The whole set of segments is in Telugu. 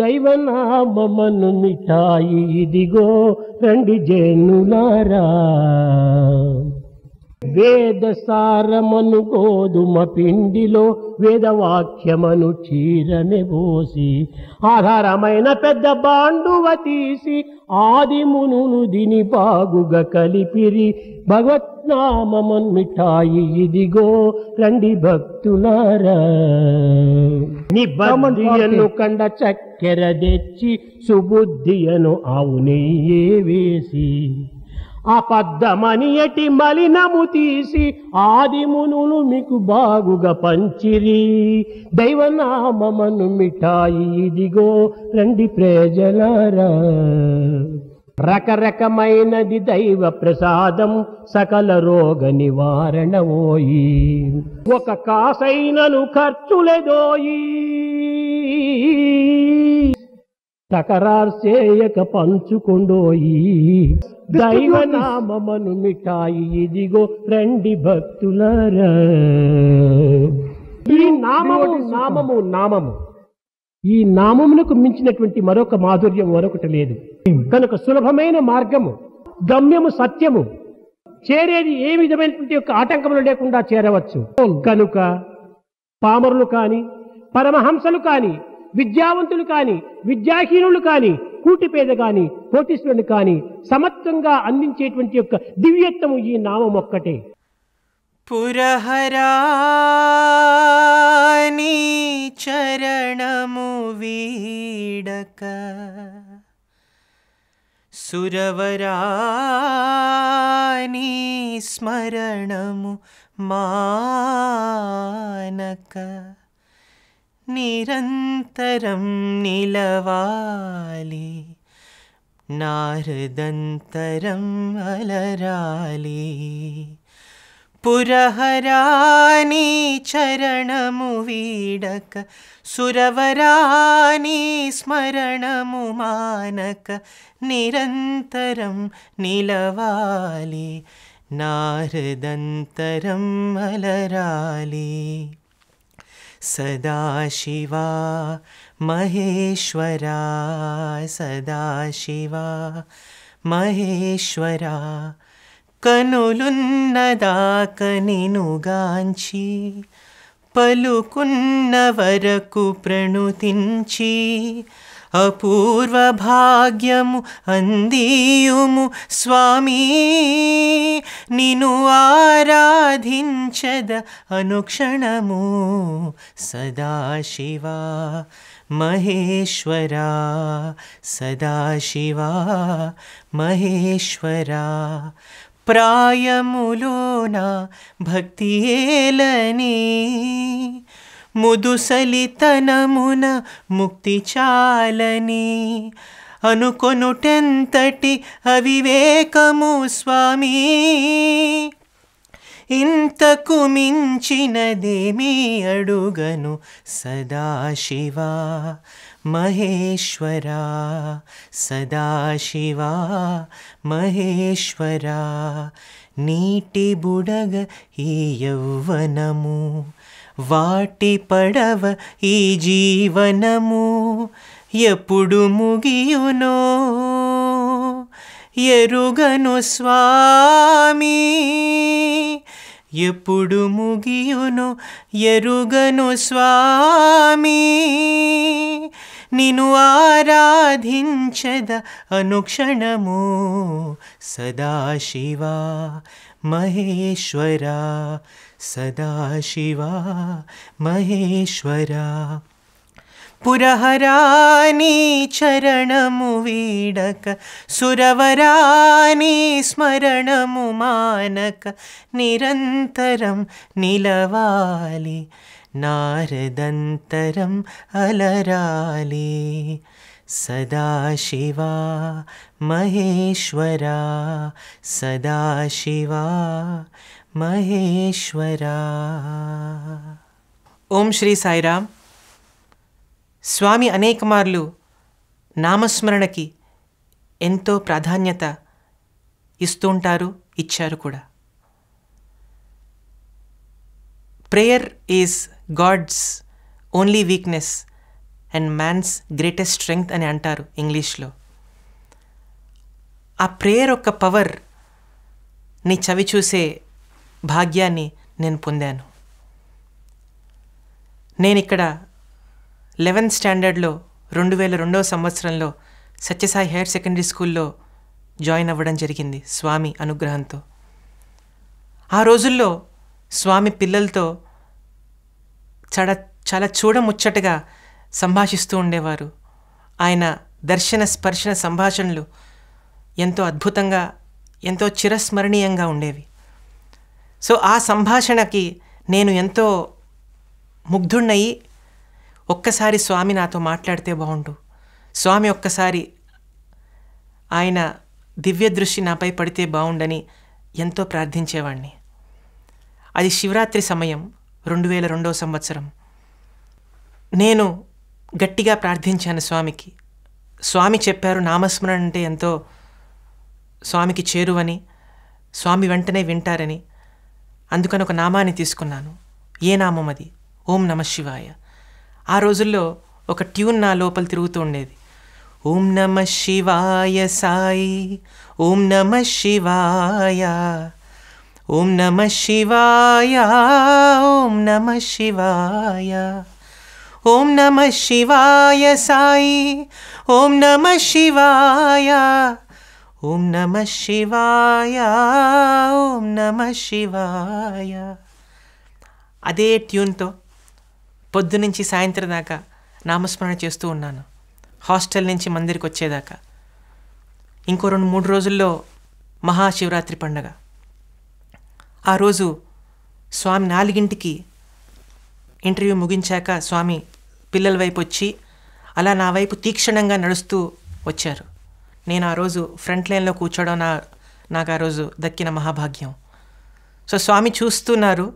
దైవనామను మిఠాయి ఇదిగో రండి జనులారా వేద సారమను పిండిలో వేదవాక్యమను చీరని పోసి ఆధారమైన పెద్ద బాండువ తీసి ఆదిమును దిని బాగుగా కలిపిరి భగవత్నామన్ మిఠాయి ఇదిగో రండి భక్తులారా నిబంధియను కండ చక్కెర తెచ్చి సుబుద్ధియను అవునయ్యే వేసి అపద్ధమనియటి మలినము తీసి ఆదిమునులు మీకు బాగుగా పంచిరి దైవనామమను మిఠాయి ఇదిగో రండి ప్రేజలరా రకరకమైనది దైవ ప్రసాదం సకల రోగ నివారణ ఓయి ఒక కాసైనను ఖర్చులెదోయి తకరారు చేయక పంచుకొండోయి దైవనామను మిఠాయి ఇదిగో రండి భక్తులరా ఈ నామము నామము నామము ఈ నామమునకు మించినటువంటి మరొక మాధుర్యం మరొకటి లేదు కనుక సులభమైన మార్గము గమ్యము సత్యము చేరేది ఏ విధమైనటువంటి యొక్క ఆటంకములు లేకుండా చేరవచ్చు కనుక పామరులు కాని పరమహంసలు కాని విద్యావంతులు కానీ విద్యాహీనులు కానీ కూటిపేద కానీ కోటీశ్వరుని కానీ సమత్వంగా అందించేటువంటి యొక్క దివ్యత్వము ఈ నామం ఒక్కటే పురహరాని చరణము వీడక సురవరాని స్మరణము మానక निरन्तरं नीलवालि नारदन्तरम् अलरालि पुरहराणि चरणमु सुरवराणि स्मरणमुमानक स्मरणमु मानक निरन्तरं नीलवालि नारदन्तरम् अलरालि सदा शिवा महेश्वरा सदा शिवा महेश्वरा कनुलुन्नदा कनिनुगा पलुकुन्नवरकुप्रणुतिं अपूर्वभाग्यमु अन्दीयुमु स्वामी निनु चद अनुक्षणमु सदा शिवा महेश्वरा सदाशिवा महेश्वरा प्रायमुलोना भक्तिलनी مودسلی تنમુన مکتی چالنی انکونو تنتٹی అవివేకמו స్వాمی انتકુ ม ించినదేమేడుగను సదాశివా మహేశవరా సదాశివా మహేశవరా నీటిబుడగ హీయవ్వనము వాటి పడవ ఈ జీవనము ఎప్పుడు ముగియునో ఎరుగను స్వామి ఎప్పుడు ముగియును ఎరుగను స్వామి నిను ఆరాధించద सदा शिवा महेश्वरा सदा शिवा महेश्वरा చరణము चरणमु वीडक सुरवरानि स्मरणमु मानक निरन्तरं నారదంతరం అలరాలి సదాశివా మహేశ్వరా సదాశివా మహేశ్వరా ఓం శ్రీ సాయిరామ్ స్వామి అనేక మార్లు నామస్మరణకి ఎంతో ప్రాధాన్యత ఇస్తూ ఉంటారు ఇచ్చారు కూడా prayer is God's only weakness and man's greatest strength అని అంటారు ఇంగ్లీష్లో ఆ ప్రేయర్ యొక్క పవర్ నీ చవి చూసే భాగ్యాన్ని నేను పొందాను నేను ఇక్కడ లెవెన్త్ స్టాండర్డ్లో రెండు వేల రెండవ సంవత్సరంలో సత్యసాయి హైయర్ సెకండరీ స్కూల్లో జాయిన్ అవ్వడం జరిగింది స్వామి అనుగ్రహంతో ఆ రోజుల్లో స్వామి పిల్లలతో చాలా చాలా చూడముచ్చటగా సంభాషిస్తూ ఉండేవారు ఆయన దర్శన స్పర్శన సంభాషణలు ఎంతో అద్భుతంగా ఎంతో చిరస్మరణీయంగా ఉండేవి సో ఆ సంభాషణకి నేను ఎంతో ముగ్ధుణ్ణయి ఒక్కసారి స్వామి నాతో మాట్లాడితే బాగుండు స్వామి ఒక్కసారి ఆయన దివ్య దృష్టి నాపై పడితే బాగుండని ఎంతో ప్రార్థించేవాణ్ణి అది శివరాత్రి సమయం రెండు వేల రెండో సంవత్సరం నేను గట్టిగా ప్రార్థించాను స్వామికి స్వామి చెప్పారు నామస్మరణ అంటే ఎంతో స్వామికి చేరువని స్వామి వెంటనే వింటారని అందుకని ఒక నామాన్ని తీసుకున్నాను ఏ నామం అది ఓం నమ శివాయ ఆ రోజుల్లో ఒక ట్యూన్ నా లోపల తిరుగుతూ ఉండేది ఓం నమ శివాయ సాయి ఓం నమ శివాయ ఓం నమ శివాయ ఓం నమ శివాయ ఓం నమ శివాయ సాయి ఓం నమ శివాయ ఓం నమ శివాయ ఓం నమ శివాయ అదే ట్యూన్తో పొద్దు నుంచి సాయంత్రం దాకా నామస్మరణ చేస్తూ ఉన్నాను హాస్టల్ నుంచి మందిరికి వచ్చేదాకా ఇంకో రెండు మూడు రోజుల్లో మహాశివరాత్రి పండగ ఆ రోజు స్వామి నాలుగింటికి ఇంటర్వ్యూ ముగించాక స్వామి పిల్లల వైపు వచ్చి అలా నా వైపు తీక్షణంగా నడుస్తూ వచ్చారు నేను ఆ రోజు ఫ్రంట్ లైన్లో కూర్చోవడం నా నాకు ఆ రోజు దక్కిన మహాభాగ్యం సో స్వామి చూస్తున్నారు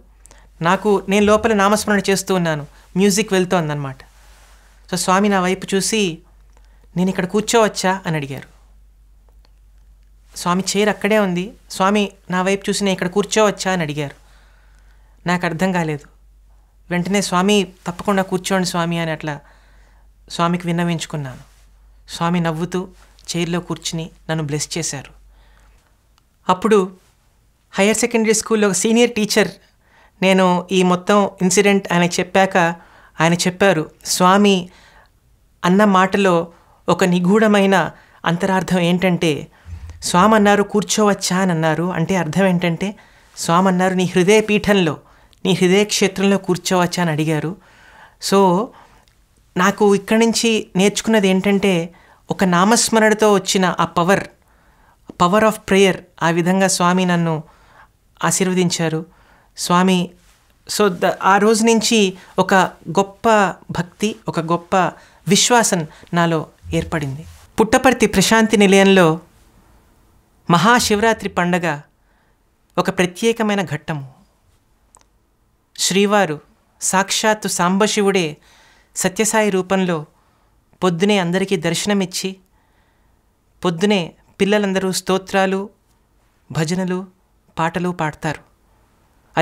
నాకు నేను లోపల నామస్మరణ చేస్తూ ఉన్నాను మ్యూజిక్ వెళ్తోందనమాట సో స్వామి నా వైపు చూసి నేను ఇక్కడ కూర్చోవచ్చా అని అడిగారు స్వామి చైర్ అక్కడే ఉంది స్వామి నా వైపు చూసి నేను ఇక్కడ కూర్చోవచ్చా అని అడిగారు నాకు అర్థం కాలేదు వెంటనే స్వామి తప్పకుండా కూర్చోండి స్వామి అని అట్లా స్వామికి విన్నవించుకున్నాను స్వామి నవ్వుతూ చైర్లో కూర్చుని నన్ను బ్లెస్ చేశారు అప్పుడు హయ్యర్ సెకండరీ స్కూల్లో ఒక సీనియర్ టీచర్ నేను ఈ మొత్తం ఇన్సిడెంట్ ఆయన చెప్పాక ఆయన చెప్పారు స్వామి అన్న మాటలో ఒక నిగూఢమైన అంతరార్థం ఏంటంటే స్వామి అన్నారు కూర్చోవచ్చా అని అన్నారు అంటే అర్థం ఏంటంటే స్వామి అన్నారు నీ హృదయ పీఠంలో నీ హృదయ క్షేత్రంలో కూర్చోవచ్చా అని అడిగారు సో నాకు ఇక్కడి నుంచి నేర్చుకున్నది ఏంటంటే ఒక నామస్మరణతో వచ్చిన ఆ పవర్ పవర్ ఆఫ్ ప్రేయర్ ఆ విధంగా స్వామి నన్ను ఆశీర్వదించారు స్వామి సో ద ఆ రోజు నుంచి ఒక గొప్ప భక్తి ఒక గొప్ప విశ్వాసం నాలో ఏర్పడింది పుట్టపర్తి ప్రశాంతి నిలయంలో మహాశివరాత్రి పండగ ఒక ప్రత్యేకమైన ఘట్టము శ్రీవారు సాక్షాత్తు సాంబశివుడే సత్యసాయి రూపంలో పొద్దునే అందరికీ దర్శనమిచ్చి పొద్దునే పిల్లలందరూ స్తోత్రాలు భజనలు పాటలు పాడతారు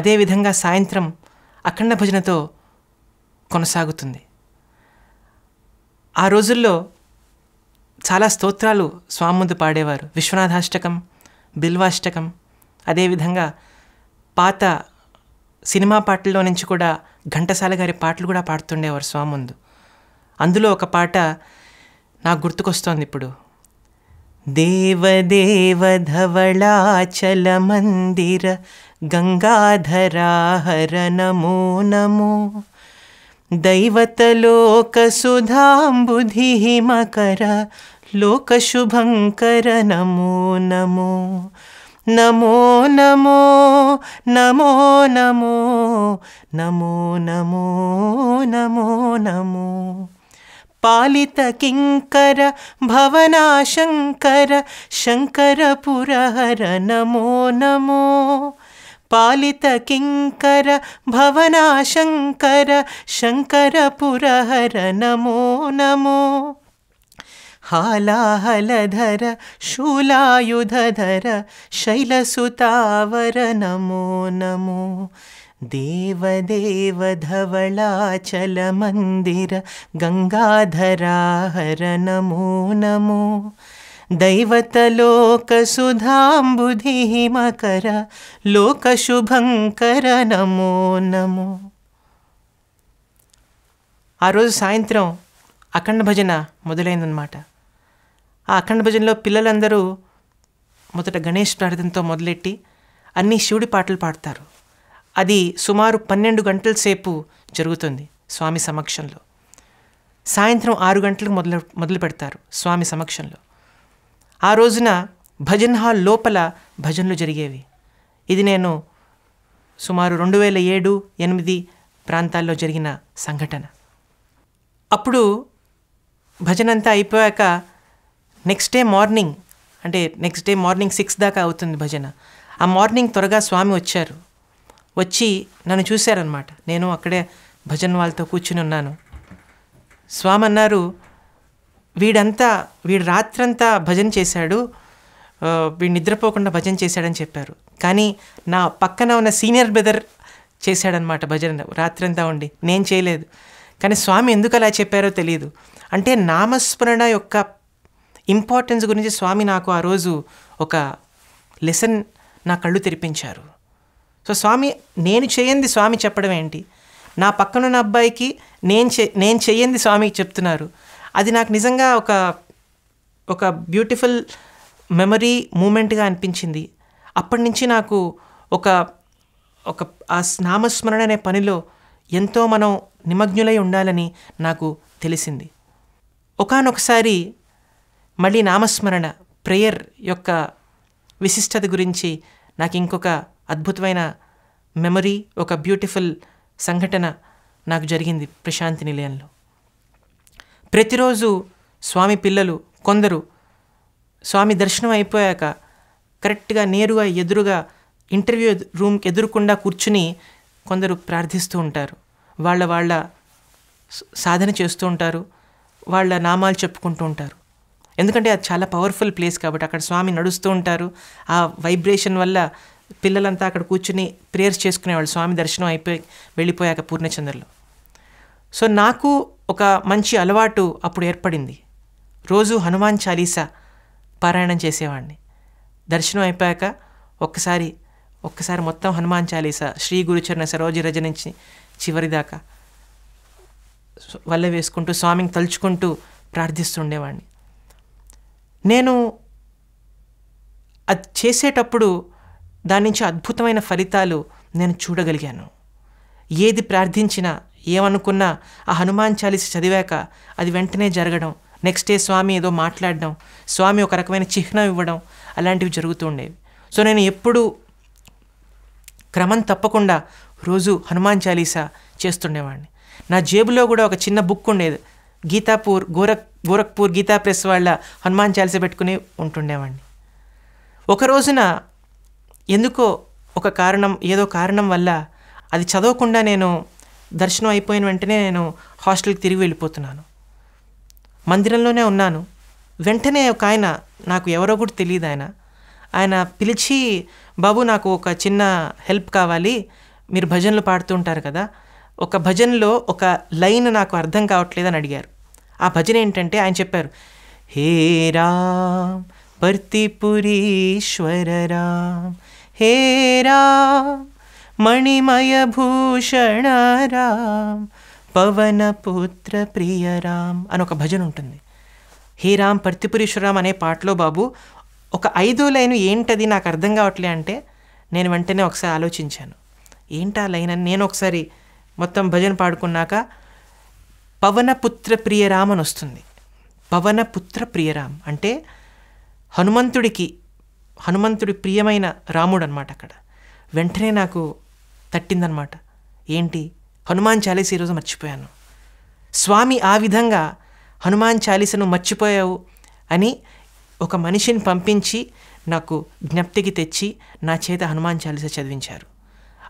అదేవిధంగా సాయంత్రం అఖండ భజనతో కొనసాగుతుంది ఆ రోజుల్లో చాలా స్తోత్రాలు స్వామి ముందు పాడేవారు విశ్వనాథాష్టకం బిల్వాష్టకం అదేవిధంగా పాత సినిమా పాటల్లో నుంచి కూడా ఘంటసాల గారి పాటలు కూడా పాడుతుండేవారు స్వామి ముందు అందులో ఒక పాట నాకు గుర్తుకొస్తోంది ఇప్పుడు దేవదేవధవళాచల మందిర గంగాధరాహర నమో నమో దైవతలోకసుధాంబుధి మకర लोकशुभङ्कर नमो नमो नमो नमो नमो नमो नमो नमो नमो नमो पालित किङ्कर भवनाशङ्कर शङ्करपुरहर नमो नमो पालित किङ्कर भवनाशङ्कर शङ्करपुरहर नमो नमो हालाहलधर शूलायुधधर शैलसुतावर नमो नमो देवदेव धवलाचल मन्दिर गङ्गाधरा हर नमो नमो दैवतलोकसुधाम्बुधिमकर लोकशुभङ्कर नमो नमो आरो सायन्त्रं अखण्डभजन మొదలైందన్నమాట ఆ అఖండ భజనలో పిల్లలందరూ మొదట గణేష్ ప్రార్థనతో మొదలెట్టి అన్ని శివుడి పాటలు పాడతారు అది సుమారు పన్నెండు గంటల సేపు జరుగుతుంది స్వామి సమక్షంలో సాయంత్రం ఆరు గంటలకు మొదలు మొదలు పెడతారు స్వామి సమక్షంలో ఆ రోజున భజన్ హాల్ లోపల భజనలు జరిగేవి ఇది నేను సుమారు రెండు వేల ఏడు ఎనిమిది ప్రాంతాల్లో జరిగిన సంఘటన అప్పుడు భజన అంతా అయిపోయాక నెక్స్ట్ డే మార్నింగ్ అంటే నెక్స్ట్ డే మార్నింగ్ సిక్స్ దాకా అవుతుంది భజన ఆ మార్నింగ్ త్వరగా స్వామి వచ్చారు వచ్చి నన్ను చూశారనమాట నేను అక్కడే భజన వాళ్ళతో కూర్చుని ఉన్నాను స్వామి అన్నారు వీడంతా వీడు రాత్రంతా భజన చేశాడు వీడు నిద్రపోకుండా భజన చేశాడని చెప్పారు కానీ నా పక్కన ఉన్న సీనియర్ బ్రదర్ చేశాడనమాట భజన రాత్రంతా ఉండి నేను చేయలేదు కానీ స్వామి ఎందుకు అలా చెప్పారో తెలియదు అంటే నామస్మరణ యొక్క ఇంపార్టెన్స్ గురించి స్వామి నాకు ఆ రోజు ఒక లెసన్ నా కళ్ళు తెరిపించారు సో స్వామి నేను చేయంది స్వామి చెప్పడం ఏంటి నా పక్కనున్న అబ్బాయికి నేను చే నేను చేయంది స్వామికి చెప్తున్నారు అది నాకు నిజంగా ఒక ఒక బ్యూటిఫుల్ మెమరీ మూమెంట్గా అనిపించింది అప్పటి నుంచి నాకు ఒక ఒక ఆ నామస్మరణ అనే పనిలో ఎంతో మనం నిమగ్నులై ఉండాలని నాకు తెలిసింది ఒకనొకసారి మళ్ళీ నామస్మరణ ప్రేయర్ యొక్క విశిష్టత గురించి నాకు ఇంకొక అద్భుతమైన మెమరీ ఒక బ్యూటిఫుల్ సంఘటన నాకు జరిగింది ప్రశాంతి నిలయంలో ప్రతిరోజు స్వామి పిల్లలు కొందరు స్వామి దర్శనం అయిపోయాక కరెక్ట్గా నేరుగా ఎదురుగా ఇంటర్వ్యూ రూమ్కి ఎదురుకుండా కూర్చుని కొందరు ప్రార్థిస్తూ ఉంటారు వాళ్ళ వాళ్ళ సాధన చేస్తూ ఉంటారు వాళ్ళ నామాలు చెప్పుకుంటూ ఉంటారు ఎందుకంటే అది చాలా పవర్ఫుల్ ప్లేస్ కాబట్టి అక్కడ స్వామి నడుస్తూ ఉంటారు ఆ వైబ్రేషన్ వల్ల పిల్లలంతా అక్కడ కూర్చుని ప్రేయర్స్ చేసుకునేవాళ్ళు స్వామి దర్శనం అయిపోయి వెళ్ళిపోయాక పూర్ణచంద్రలో సో నాకు ఒక మంచి అలవాటు అప్పుడు ఏర్పడింది రోజు హనుమాన్ చాలీసా పారాయణం చేసేవాడిని దర్శనం అయిపోయాక ఒక్కసారి ఒక్కసారి మొత్తం హనుమాన్ చాలీసా శ్రీ గురుచరణ సరోజ రజ నుంచి చివరిదాకా వల్ల వేసుకుంటూ స్వామిని తలుచుకుంటూ ప్రార్థిస్తుండేవాడిని నేను అది చేసేటప్పుడు దాని నుంచి అద్భుతమైన ఫలితాలు నేను చూడగలిగాను ఏది ప్రార్థించినా ఏమనుకున్నా ఆ హనుమాన్ చాలీస చదివాక అది వెంటనే జరగడం నెక్స్ట్ డే స్వామి ఏదో మాట్లాడడం స్వామి ఒక రకమైన చిహ్నం ఇవ్వడం అలాంటివి జరుగుతుండేవి సో నేను ఎప్పుడూ క్రమం తప్పకుండా రోజు హనుమాన్ చాలీసా చేస్తుండేవాడిని నా జేబులో కూడా ఒక చిన్న బుక్ ఉండేది గీతాపూర్ గోరఖ్ గోరఖ్పూర్ గీతా ప్రెస్ వాళ్ళ హనుమాన్ చాలిస పెట్టుకుని ఉంటుండేవాడిని ఒక రోజున ఎందుకో ఒక కారణం ఏదో కారణం వల్ల అది చదవకుండా నేను దర్శనం అయిపోయిన వెంటనే నేను హాస్టల్కి తిరిగి వెళ్ళిపోతున్నాను మందిరంలోనే ఉన్నాను వెంటనే ఒక ఆయన నాకు ఎవరో కూడా తెలియదు ఆయన ఆయన పిలిచి బాబు నాకు ఒక చిన్న హెల్ప్ కావాలి మీరు భజనలు పాడుతుంటారు కదా ఒక భజనలో ఒక లైన్ నాకు అర్థం కావట్లేదు అని అడిగారు ఆ భజన ఏంటంటే ఆయన చెప్పారు హే రామ్ పర్తిపురీశ్వర రామ్ హే రామ్ మణిమయ భూషణ రామ్ పవనపుత్ర ప్రియ రామ్ అని ఒక భజన ఉంటుంది హే రామ్ రామ్ అనే పాటలో బాబు ఒక ఐదు లైన్ ఏంటది నాకు అర్థం కావట్లే అంటే నేను వెంటనే ఒకసారి ఆలోచించాను ఏంటా లైన్ అని నేను ఒకసారి మొత్తం భజన పాడుకున్నాక పవనపుత్ర ప్రియరామ్ అని వస్తుంది పవనపుత్ర ప్రియరామ్ అంటే హనుమంతుడికి హనుమంతుడి ప్రియమైన రాముడు అనమాట అక్కడ వెంటనే నాకు తట్టిందనమాట ఏంటి హనుమాన్ చాలీస ఈరోజు మర్చిపోయాను స్వామి ఆ విధంగా హనుమాన్ చాలీసను మర్చిపోయావు అని ఒక మనిషిని పంపించి నాకు జ్ఞప్తికి తెచ్చి నా చేత హనుమాన్ చాలీస చదివించారు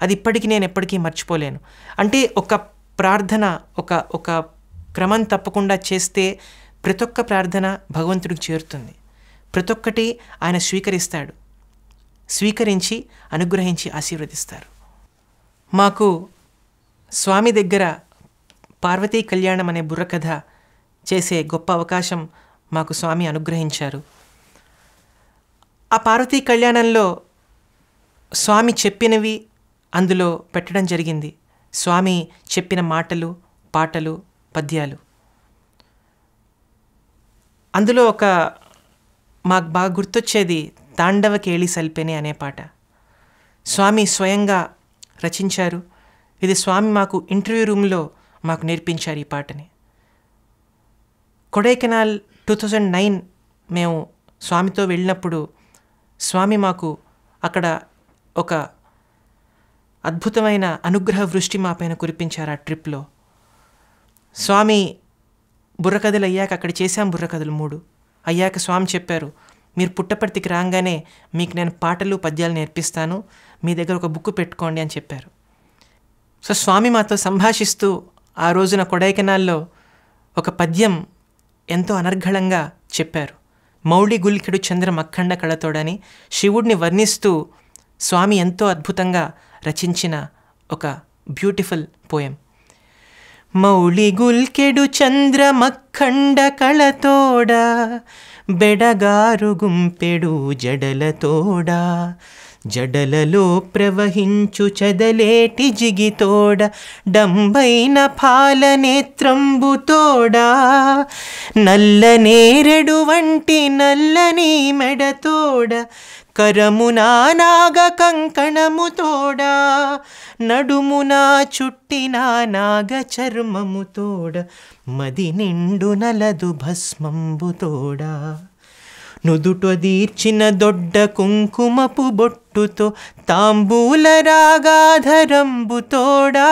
అది ఇప్పటికీ నేను ఎప్పటికీ మర్చిపోలేను అంటే ఒక ప్రార్థన ఒక ఒక క్రమం తప్పకుండా చేస్తే ప్రతి ఒక్క ప్రార్థన భగవంతుడికి చేరుతుంది ప్రతి ఒక్కటి ఆయన స్వీకరిస్తాడు స్వీకరించి అనుగ్రహించి ఆశీర్వదిస్తారు మాకు స్వామి దగ్గర పార్వతీ కళ్యాణం అనే బుర్రకథ చేసే గొప్ప అవకాశం మాకు స్వామి అనుగ్రహించారు ఆ పార్వతీ కళ్యాణంలో స్వామి చెప్పినవి అందులో పెట్టడం జరిగింది స్వామి చెప్పిన మాటలు పాటలు పద్యాలు అందులో ఒక మాకు బాగా గుర్తొచ్చేది కేళి సల్పెని అనే పాట స్వామి స్వయంగా రచించారు ఇది స్వామి మాకు ఇంటర్వ్యూ రూమ్లో మాకు నేర్పించారు ఈ పాటని కొడైకెనాల్ టూ థౌజండ్ నైన్ మేము స్వామితో వెళ్ళినప్పుడు స్వామి మాకు అక్కడ ఒక అద్భుతమైన అనుగ్రహ వృష్టి మాపైన కురిపించారు ఆ ట్రిప్లో స్వామి బుర్రకథలు అయ్యాక అక్కడ చేశాం బుర్రకథలు మూడు అయ్యాక స్వామి చెప్పారు మీరు పుట్టపర్తికి రాగానే మీకు నేను పాటలు పద్యాలు నేర్పిస్తాను మీ దగ్గర ఒక బుక్ పెట్టుకోండి అని చెప్పారు సో స్వామి మాతో సంభాషిస్తూ ఆ రోజున కొడైకెనాల్లో ఒక పద్యం ఎంతో అనర్ఘళంగా చెప్పారు మౌళి గుల్కెడు చంద్ర మఖండ కళతోడని శివుడిని వర్ణిస్తూ స్వామి ఎంతో అద్భుతంగా రచించిన ఒక బ్యూటిఫుల్ పోయం ಕೆಡು ಚಂದ್ರ ಮಕ್ಕಂಡ ಕಳತೋಡ ಬೆಡಗಾರು ಗುಂಪೆಡು ಜಡಲ ತೋಡ ಜಡಲಲೋ ಪ್ರವಹಿಂಚು ಚದಲೇಟಿ ಜಿಗಿತೋಡ ತೋಡ ಡಂಬೈನ ನೇತ್ರಂಬು ತೋಡ ನಲ್ಲೇರಡು ವಂಟಿ ಮೆಡತೋಡ కరమునా నాగ కంకణము తోడా నడుమున చుట్టిన నాగ చర్మము తోడ మది నిండు నలదు భస్మంబు తోడా నుదుటొదీర్చిన దొడ్డ కుంకుమపు బొట్టుతో తాంబూల తోడా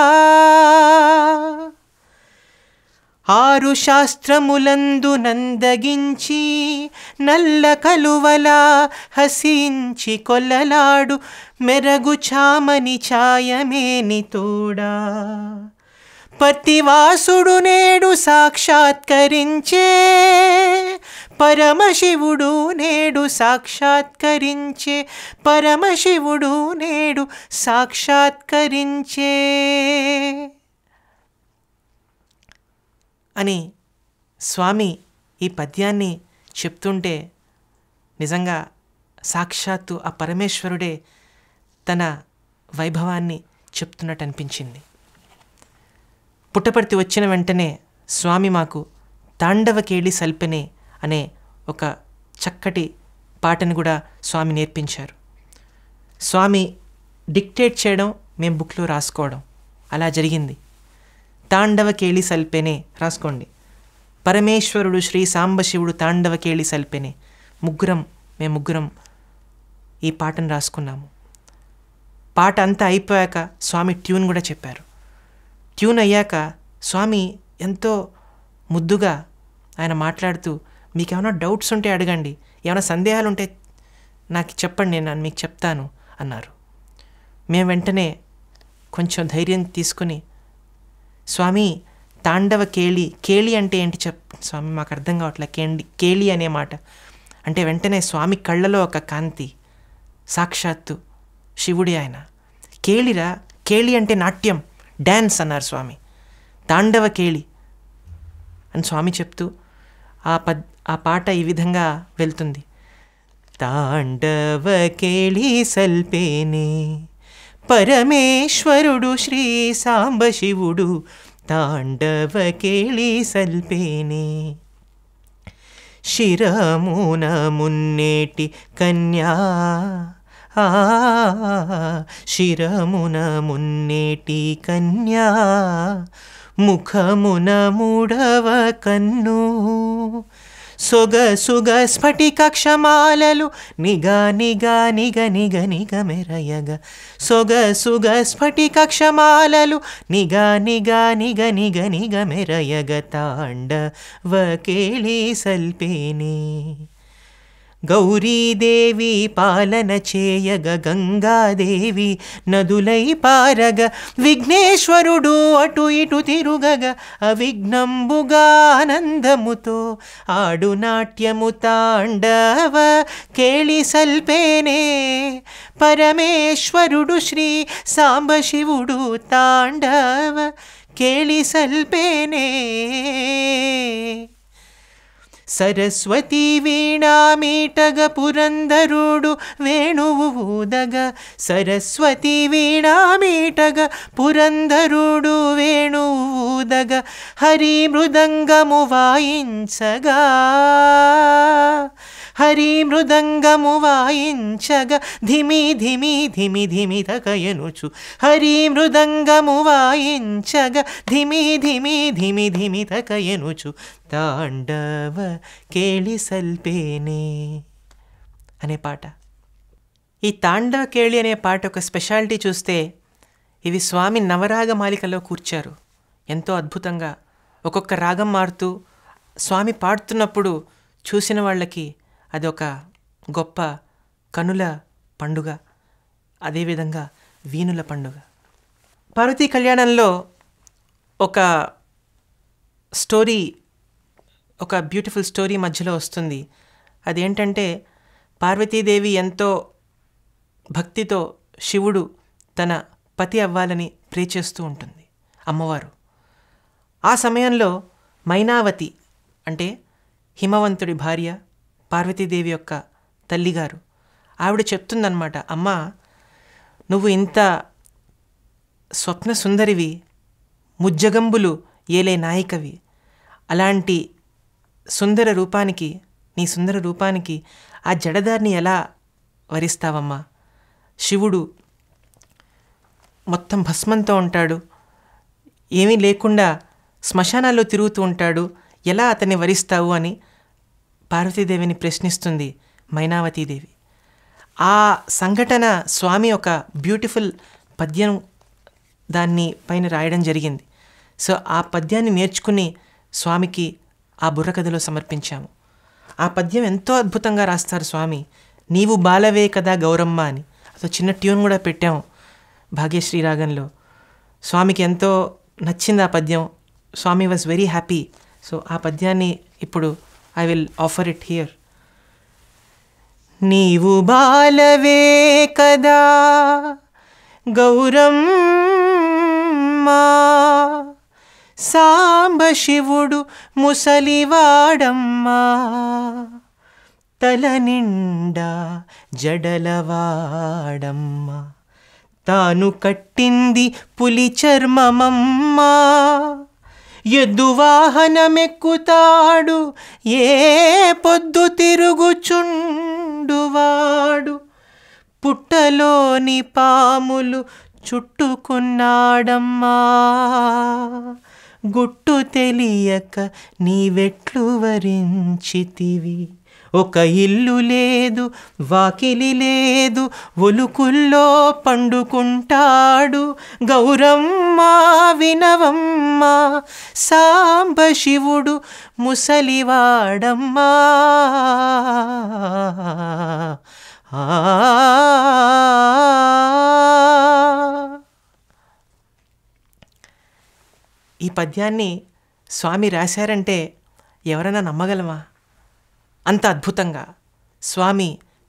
ఆరు శాస్త్రములందు నందగించి నల్ల కలువల హసించి కొల్లలాడు మెరగు చామని ఛాయమేని తోడా పతివాసుడు నేడు సాక్షాత్కరించే పరమశివుడు నేడు సాక్షాత్కరించే పరమశివుడు నేడు సాక్షాత్కరించే అని స్వామి ఈ పద్యాన్ని చెప్తుంటే నిజంగా సాక్షాత్తు ఆ పరమేశ్వరుడే తన వైభవాన్ని చెప్తున్నట్టు అనిపించింది పుట్టపర్తి వచ్చిన వెంటనే స్వామి మాకు తాండవకేళి సల్పనే అనే ఒక చక్కటి పాటను కూడా స్వామి నేర్పించారు స్వామి డిక్టేట్ చేయడం మేము బుక్లో రాసుకోవడం అలా జరిగింది తాండవకేళి సల్పెనే రాసుకోండి పరమేశ్వరుడు శ్రీ సాంబశివుడు తాండవ కేళి సల్పెనే ముగ్గురం మేము ముగ్గురం ఈ పాటను రాసుకున్నాము పాట అంతా అయిపోయాక స్వామి ట్యూన్ కూడా చెప్పారు ట్యూన్ అయ్యాక స్వామి ఎంతో ముద్దుగా ఆయన మాట్లాడుతూ మీకు ఏమైనా డౌట్స్ ఉంటే అడగండి ఏమైనా సందేహాలు ఉంటే నాకు చెప్పండి నేను మీకు చెప్తాను అన్నారు మేము వెంటనే కొంచెం ధైర్యం తీసుకుని స్వామి తాండవ కేళి కేళి అంటే ఏంటి చెప్ స్వామి మాకు అర్థం కావట్లే కేండి కేళి అనే మాట అంటే వెంటనే స్వామి కళ్ళలో ఒక కాంతి సాక్షాత్తు శివుడే ఆయన కేళిరా కేళి అంటే నాట్యం డ్యాన్స్ అన్నారు స్వామి తాండవ కేళి అని స్వామి చెప్తూ ఆ పద్ ఆ పాట ఈ విధంగా వెళ్తుంది తాండవ కేళి సల్పేనే परमेश्वरुडु श्री साम्बशिवुडु तांडव के सल्पे शिरमुनमुन्नेटि कन्या शिरमुनमुन्नेटि कन्या मुखमुनमुडव कु ಸೊಗ ಸುಗ ಸ್ಫಟಿ ಕ್ಷಮಾಲಲು ನಿಗ ನಿಗಾ ನಿಗಾ ನಿಗ ನಿಗ ಮೆರಯಗ ಸೊಗ ಸುಗ ಸ್ಫಟಿ ಕಕ್ಷ ನಿಗ ನಿಗಾ ನಿಗ ನಿಗ ನಿಗ ಮೆರಯಗ ತಾಂಡ ವ ಕೇಳಿ ಸಲ್ಪೇನೇ ದೇವಿ ಪಾಲನ ಪಾಲನಚೇಯಗ ಗಂಗಾ ದೇವಿ ನದುಲೈ ಪಾರಗ ವಿಘ್ನೆಶ್ವರುಡೂ ಅಟು ಇಟು ತಿರುಗಗ ತಿರುಗ ಗವಿಘ್ನಂಬುಗಾನಂದಮುತೋ ಆಡುನಾಟ್ಯಮು ತಾಂಡವ ಸಲ್ಪೇನೆ ಪರಮೇಶ್ವರು ಶ್ರೀ ಸಾಂಬ ಸಾಂಭಶಿವುಡು ತಾಂಡವ ಕೇಳಿ ಸಲ್ಪೇನೆ सरस्वती वीणा मीटग पुरन्दरुडु वेणुवूदग सरस्वती वीणा मीटग पुरन्दरुडु वेणुवूदग हरिमृदङ्गमुवायग హరి మృదంగము వాయించగ ధిమి ధిమి ధిమి ధిమి తగయనుచు హరి మృదంగము వాయించగ ధిమి ధిమి ధిమి ధిమి తగయనుచు తాండవ కేళి సల్పేనే అనే పాట ఈ తాండవ కేళి అనే పాట ఒక స్పెషాలిటీ చూస్తే ఇవి స్వామి నవరాగ మాలికలో కూర్చారు ఎంతో అద్భుతంగా ఒక్కొక్క రాగం మారుతూ స్వామి పాడుతున్నప్పుడు చూసిన వాళ్ళకి అది ఒక గొప్ప కనుల పండుగ అదేవిధంగా వీణుల పండుగ పార్వతీ కళ్యాణంలో ఒక స్టోరీ ఒక బ్యూటిఫుల్ స్టోరీ మధ్యలో వస్తుంది అదేంటంటే పార్వతీదేవి ఎంతో భక్తితో శివుడు తన పతి అవ్వాలని ప్రే చేస్తూ ఉంటుంది అమ్మవారు ఆ సమయంలో మైనావతి అంటే హిమవంతుడి భార్య పార్వతీదేవి యొక్క తల్లిగారు ఆవిడ చెప్తుందనమాట అమ్మా నువ్వు ఇంత స్వప్న సుందరివి ముజ్జగంబులు ఏలే నాయికవి అలాంటి సుందర రూపానికి నీ సుందర రూపానికి ఆ జడదారిని ఎలా వరిస్తావమ్మా శివుడు మొత్తం భస్మంతో ఉంటాడు ఏమీ లేకుండా శ్మశానాల్లో తిరుగుతూ ఉంటాడు ఎలా అతన్ని వరిస్తావు అని పార్వతీదేవిని ప్రశ్నిస్తుంది మైనావతీదేవి ఆ సంఘటన స్వామి ఒక బ్యూటిఫుల్ పద్యం దాన్ని పైన రాయడం జరిగింది సో ఆ పద్యాన్ని నేర్చుకుని స్వామికి ఆ బుర్రకథలో సమర్పించాము ఆ పద్యం ఎంతో అద్భుతంగా రాస్తారు స్వామి నీవు బాలవే కదా గౌరమ్మ అని అసలు చిన్న ట్యూన్ కూడా పెట్టాము భాగ్యశ్రీ రాగంలో స్వామికి ఎంతో నచ్చింది ఆ పద్యం Swami was very happy so ఆ పద్యాన్ని ఇప్పుడు I will offer it here నీవు బాలవే కదా మా సాంబ శివుడు ముసలివాడమ్మా తల నిండా జడలవాడమ్మా తాను కట్టింది పులి చర్మమమ్మా ఎద్దు వాహనమెక్కుతాడు ఏ పొద్దు తిరుగుచుండువాడు పుట్టలోని పాములు చుట్టుకున్నాడమ్మా గుట్టు తెలియక నీవెట్లు వరించితివి ఒక ఇల్లు లేదు వాకిలి లేదు ఒలుకుల్లో పండుకుంటాడు గౌరమ్మ వినవమ్మ సాంబశివుడు ముసలివాడమ్మా ఈ పద్యాన్ని స్వామి రాశారంటే ఎవరైనా నమ్మగలమా అంత అద్భుతంగా స్వామి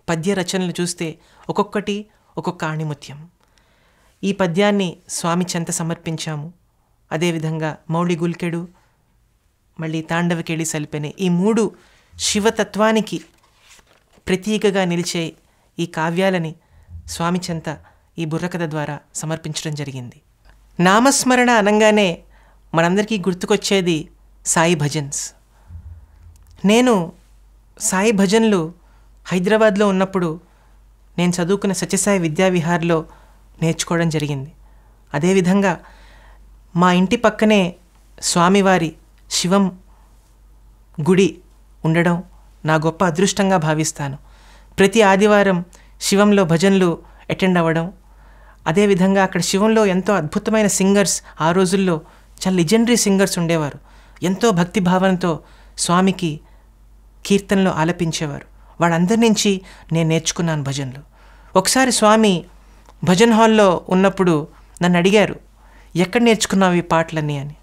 పద్య రచనలు చూస్తే ఒక్కొక్కటి ఒక్కొక్క ఆణిముత్యం ఈ పద్యాన్ని స్వామి చెంత సమర్పించాము అదేవిధంగా మౌళి గుల్కెడు మళ్ళీ తాండవకేళి సలిపెనే ఈ మూడు శివతత్వానికి ప్రతీకగా నిలిచే ఈ కావ్యాలని స్వామి చెంత ఈ బుర్రకథ ద్వారా సమర్పించడం జరిగింది నామస్మరణ అనగానే మనందరికీ గుర్తుకొచ్చేది సాయి భజన్స్ నేను సాయి భజన్లు హైదరాబాద్లో ఉన్నప్పుడు నేను చదువుకున్న సత్యసాయి విద్యావిహార్లో నేర్చుకోవడం జరిగింది అదేవిధంగా మా ఇంటి పక్కనే స్వామివారి శివం గుడి ఉండడం నా గొప్ప అదృష్టంగా భావిస్తాను ప్రతి ఆదివారం శివంలో భజనలు అటెండ్ అవ్వడం అదేవిధంగా అక్కడ శివంలో ఎంతో అద్భుతమైన సింగర్స్ ఆ రోజుల్లో చాలా లిజెండరీ సింగర్స్ ఉండేవారు ఎంతో భక్తి భావనతో స్వామికి కీర్తనలు ఆలపించేవారు వాళ్ళందరి నుంచి నేను నేర్చుకున్నాను భజనలు ఒకసారి స్వామి భజన్ హాల్లో ఉన్నప్పుడు నన్ను అడిగారు ఎక్కడ నేర్చుకున్నావు ఈ పాటలన్నీ అని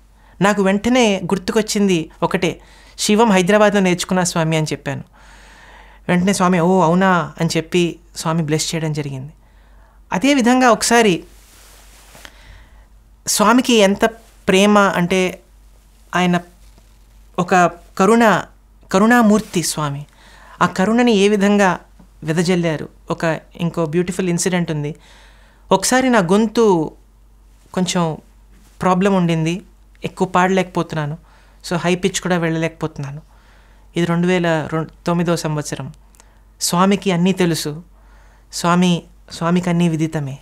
నాకు వెంటనే గుర్తుకొచ్చింది ఒకటే శివం హైదరాబాద్లో నేర్చుకున్నా స్వామి అని చెప్పాను వెంటనే స్వామి ఓ అవునా అని చెప్పి స్వామి బ్లెస్ చేయడం జరిగింది అదేవిధంగా ఒకసారి స్వామికి ఎంత ప్రేమ అంటే ఆయన ఒక కరుణ కరుణామూర్తి స్వామి ఆ కరుణని ఏ విధంగా వెదజల్లారు ఒక ఇంకో బ్యూటిఫుల్ ఇన్సిడెంట్ ఉంది ఒకసారి నా గొంతు కొంచెం ప్రాబ్లం ఉండింది ఎక్కువ పాడలేకపోతున్నాను సో హై పిచ్ కూడా వెళ్ళలేకపోతున్నాను ఇది రెండు వేల తొమ్మిదో సంవత్సరం స్వామికి అన్నీ తెలుసు స్వామి స్వామికి అన్నీ విదితమే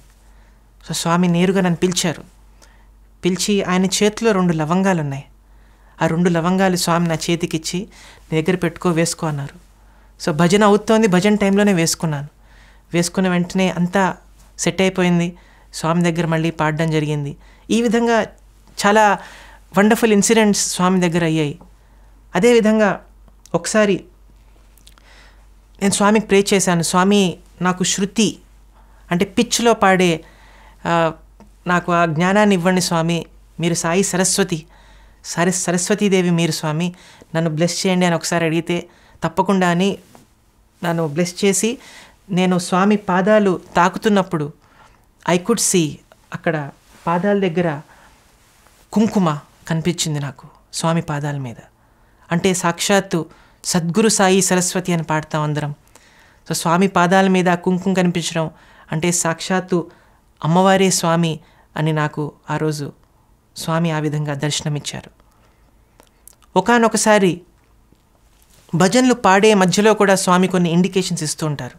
సో స్వామి నేరుగా నన్ను పిలిచారు పిలిచి ఆయన చేతిలో రెండు లవంగాలు ఉన్నాయి ఆ రెండు లవంగాలు స్వామి నా చేతికిచ్చి నీ దగ్గర పెట్టుకో వేసుకో అన్నారు సో భజన అవుతోంది భజన టైంలోనే వేసుకున్నాను వేసుకున్న వెంటనే అంతా సెట్ అయిపోయింది స్వామి దగ్గర మళ్ళీ పాడడం జరిగింది ఈ విధంగా చాలా వండర్ఫుల్ ఇన్సిడెంట్స్ స్వామి దగ్గర అయ్యాయి అదేవిధంగా ఒకసారి నేను స్వామికి ప్రే చేశాను స్వామి నాకు శృతి అంటే పిచ్లో పాడే నాకు ఆ జ్ఞానాన్ని ఇవ్వండి స్వామి మీరు సాయి సరస్వతి సరే సరస్వతీదేవి మీరు స్వామి నన్ను బ్లెస్ చేయండి అని ఒకసారి అడిగితే తప్పకుండా అని నన్ను బ్లెస్ చేసి నేను స్వామి పాదాలు తాకుతున్నప్పుడు ఐ కుడ్ సీ అక్కడ పాదాల దగ్గర కుంకుమ కనిపించింది నాకు స్వామి పాదాల మీద అంటే సాక్షాత్తు సద్గురు సాయి సరస్వతి అని పాడతాం అందరం సో స్వామి పాదాల మీద కుంకుమ కనిపించడం అంటే సాక్షాత్తు అమ్మవారే స్వామి అని నాకు ఆ రోజు స్వామి ఆ విధంగా దర్శనమిచ్చారు ఒకనొకసారి భజనలు పాడే మధ్యలో కూడా స్వామి కొన్ని ఇండికేషన్స్ ఇస్తూ ఉంటారు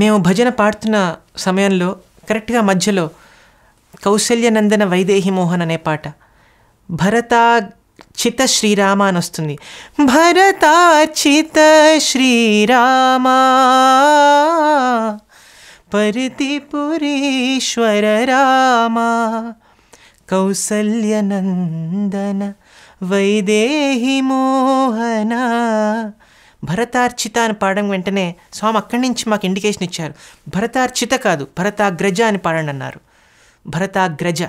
మేము భజన పాడుతున్న సమయంలో కరెక్ట్గా మధ్యలో కౌశల్యనందన వైదేహి మోహన్ అనే పాట భరతా చిత శ్రీరామ అని వస్తుంది భరతా చిత శ్రీరామ పరితి పురీశ్వర రామ కౌసల్యనందన వైదేహి మోహన భరతార్చిత అని పాడడం వెంటనే స్వామి అక్కడి నుంచి మాకు ఇండికేషన్ ఇచ్చారు భరతార్చిత కాదు భరతాగ్రజ అని పాడండి అన్నారు భరతాగ్రజ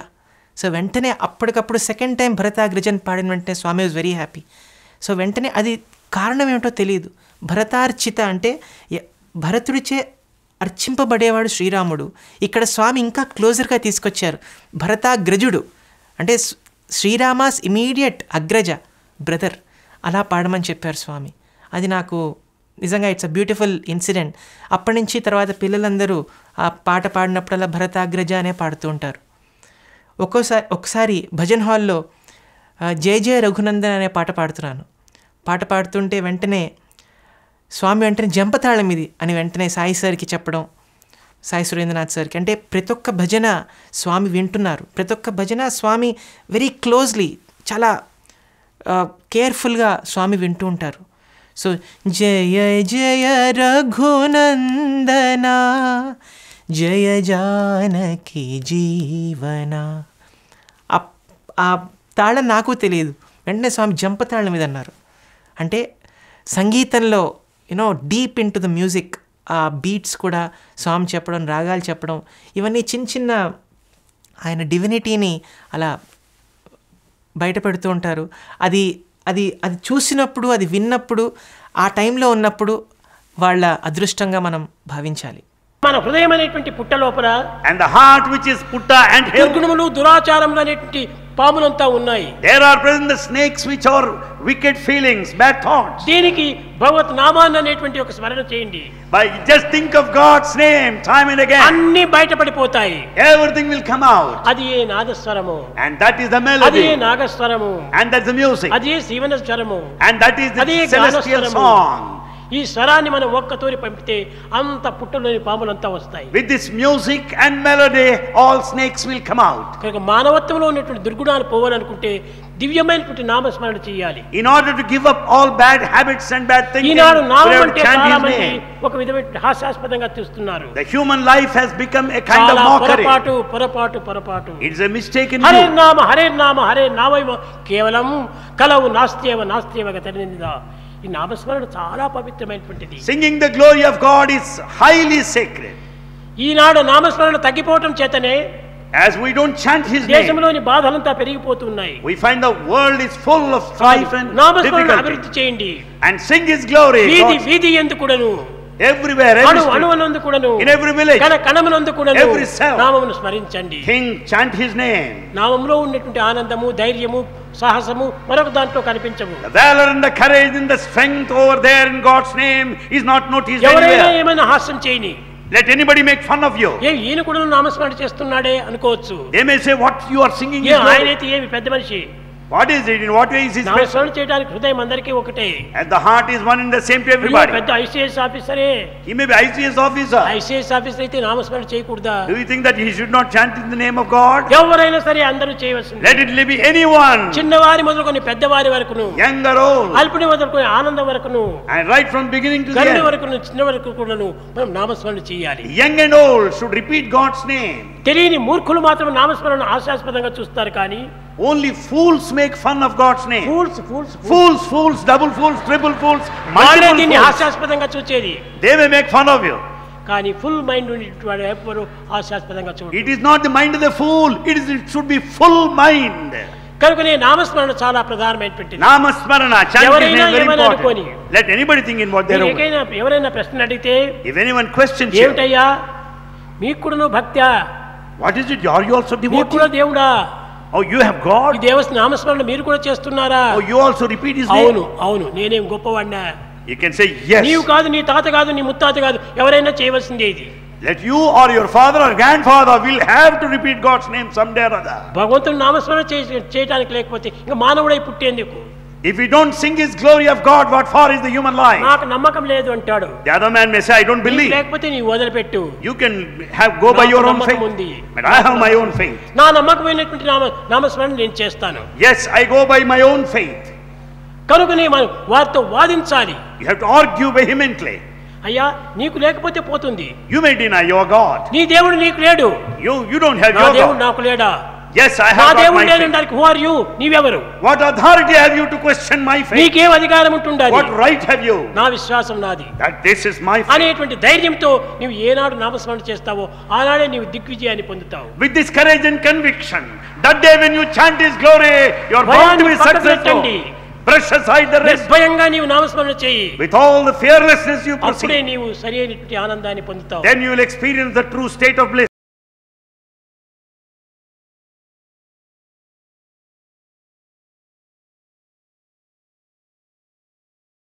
సో వెంటనే అప్పటికప్పుడు సెకండ్ టైం భరతాగ్రజ అని పాడిన వెంటనే Swami was very happy so వెంటనే అది కారణం ఏమిటో తెలియదు భరతార్చిత అంటే భరతుడిచే అర్చింపబడేవాడు శ్రీరాముడు ఇక్కడ స్వామి ఇంకా క్లోజర్గా తీసుకొచ్చారు భరతాగ్రజుడు అంటే శ్రీరామాస్ ఇమీడియట్ అగ్రజ బ్రదర్ అలా పాడమని చెప్పారు స్వామి అది నాకు నిజంగా ఇట్స్ అ బ్యూటిఫుల్ ఇన్సిడెంట్ అప్పటి నుంచి తర్వాత పిల్లలందరూ ఆ పాట పాడినప్పుడల్లా భరతాగ్రజ అనే పాడుతూ ఉంటారు ఒక్కోసారి ఒకసారి భజన్ హాల్లో జయ జయ రఘునందన్ అనే పాట పాడుతున్నాను పాట పాడుతుంటే వెంటనే స్వామి వెంటనే జంపతాళం ఇది అని వెంటనే సాయి సార్కి చెప్పడం సాయి సురేంద్రనాథ్ సార్కి అంటే ప్రతి ఒక్క భజన స్వామి వింటున్నారు ప్రతి ఒక్క భజన స్వామి వెరీ క్లోజ్లీ చాలా కేర్ఫుల్గా స్వామి వింటూ ఉంటారు సో జయ జయ రఘునందనా జయ జానకి జీవన ఆ తాళం నాకు తెలియదు వెంటనే స్వామి జంపతాళం మీద అన్నారు అంటే సంగీతంలో you know deep into the music ఆ బీట్స్ కూడా సాంగ్ చెప్పడం రాగాలు చెప్పడం ఇవన్నీ చిన్న చిన్న ఆయన డివినిటీని అలా బయట పెడుతూ ఉంటారు అది అది అది చూసినప్పుడు అది విన్నప్పుడు ఆ టైంలో ఉన్నప్పుడు వాళ్ళ అదృష్టంగా మనం భావించాలి మన హృదయం అనేటువంటి పుట్ట లోపల and the heart which is పుట్ట అండ్ దుర్గుణములు దురాచారములు అనేటువంటి పాములంతా ఉన్నాయి there are present the snakes which are wicked feelings, bad thoughts. By just think of God's name time and again. Everything will come out. And that is the melody. And that's the music. And that is the celestial song. ఈ స్వరాన్ని మనం ఒక్కతోరి పంపితే అంత పుట్టలోని పాములు అంతా వస్తాయి with this music and melody all snakes will come out కనుక మానవత్వంలో ఉన్నటువంటి దుర్గుణాలు పోవాలనుకుంటే దివ్యమైనటువంటి నామస్మరణ చేయాలి in order to give up all bad habits and bad things ఈనాడు నామం అంటే చాలా మంది ఒక విధమైన హాస్యాస్పదంగా చూస్తున్నారు the human life has become a kind of mockery పొరపాటు పొరపాటు పొరపాటు ఇట్స్ ఎ మిస్టేక్ ఇన్ హరే నామ హరే నామ హరే నామైవ కేవలం కలవు నాస్తియవ నాస్తియవ గతనిందా ఈ నామస్మరణ చాలా పవిత్రమైనటువంటిది singing the glory of God is highly secret ఈనాడు నామస్మరణ తగ్గిపోవటం చేతనే As we don't chant his name, దేశంలోని బాధలంతా పెరిగిపోతున్నాయి. We find the world is full of strife and నామస్మరణ అభివృద్ధి చేయండి. And sing his glory. వీధి వీధి ఎందు కూడాను ఎవ్రీవేర్ అణు అణువనందు కూడాను ఇన్ ఎవ్రీ విలేజ్ కన కణమునందు కూడాను ఎవ్రీ సెల్ నామమును స్మరించండి థింక్ చాంట్ హిస్ నేమ్ నామములో ఉన్నటువంటి ఆనందము ధైర్యము సాహసము మరొక దాంట్లో కనిపించవు valor and the courage and the strength over there in god's name is not noticed ఎవరైనా ఏమైనా హాస్యం చేయని let anybody make fun of you ఏ ఈయన కూడా నామస్మరణ చేస్తున్నాడే అనుకోవచ్చు they may say what you are singing ఆయన అయితే ఏమి పెద్ద మనిషి What is it? In what way is it And the heart is one in the same to everybody. He may be ICS officer. Do you think that he should not chant in the name of God? Let it be anyone. Younger And right from beginning to the end. Young and old should repeat God's name. Only fools make fun of God's name fools fools fools fools double fools triple fools వాళ్ళే దీన్ని హాస్యాస్పదంగా చూచేది they may make fun of you కానీ ఫుల్ మైండ్ ఉండేటువంటి ఎవ్వరు హాస్యాస్పదంగా చూడు it is not the mind of the fool it is it should be full mind కనుకనే నామస్మరణ చాలా ప్రధానమైనటువంటి నామస్మరణ ఎవరైనా ఏమైనా అనుకోని let anybody think in what there ఎవరైనా ఎవరైనా ప్రశ్న అడిగితే ఇఫ్ ఎనీవన్ క్వశ్చన్ ఏమిటయ్యా మీకు కూడాను భక్త్యా what is it you are you also devotee కూడా దేవుడా ఓ యు హావ్ గాడ్ దేవుని నామస్మరణ మీరు కూడా చేస్తున్నారా oh you also repeat his name అవును అవును నేనేం గొప్పవాడినా యు కెన్ సే yes నీవు కాదు నీ తాత కాదు నీ ముత్తాత కాదు ఎవరైనా చేయవలసిందే ఇది that you or your father or grandfather will have to repeat god's name someday or other భగవంతుని నామస్మరణ చేయడానికి లేకపోతే ఇంకా మానవుడై పుట్టేందుకు if we don't sing his glory of God, what for is the human life? The other man may say, I don't believe. You can have go by your own faith. But I have my own faith. Yes, I go by my own faith. కనుక నీ వారితో వాదించాలి. You have to argue vehemently. అయ్యా నీకు లేకపోతే పోతుంది. You may deny your God. నీ దేవుడు నీకు లేడు. You you don't have your God. నా దేవుడు నాకు లేడా? Yes, I have got my faith. Who are you? What authority have you to question my faith? నీకేం అధికారం ఉంటుండాలి? What right have you? నా విశ్వాసం That this is my faith. అనేటువంటి ధైర్యంతో నీవు ఏనాడు నామస్మరణ చేస్తావో ఆనాడే నీవు దిగ్విజయాన్ని పొందుతావు. With this courage and conviction, that day when you chant his glory, your are bound to be successful. aside the rest with all the fearlessness you proceed then you will experience the true state of bliss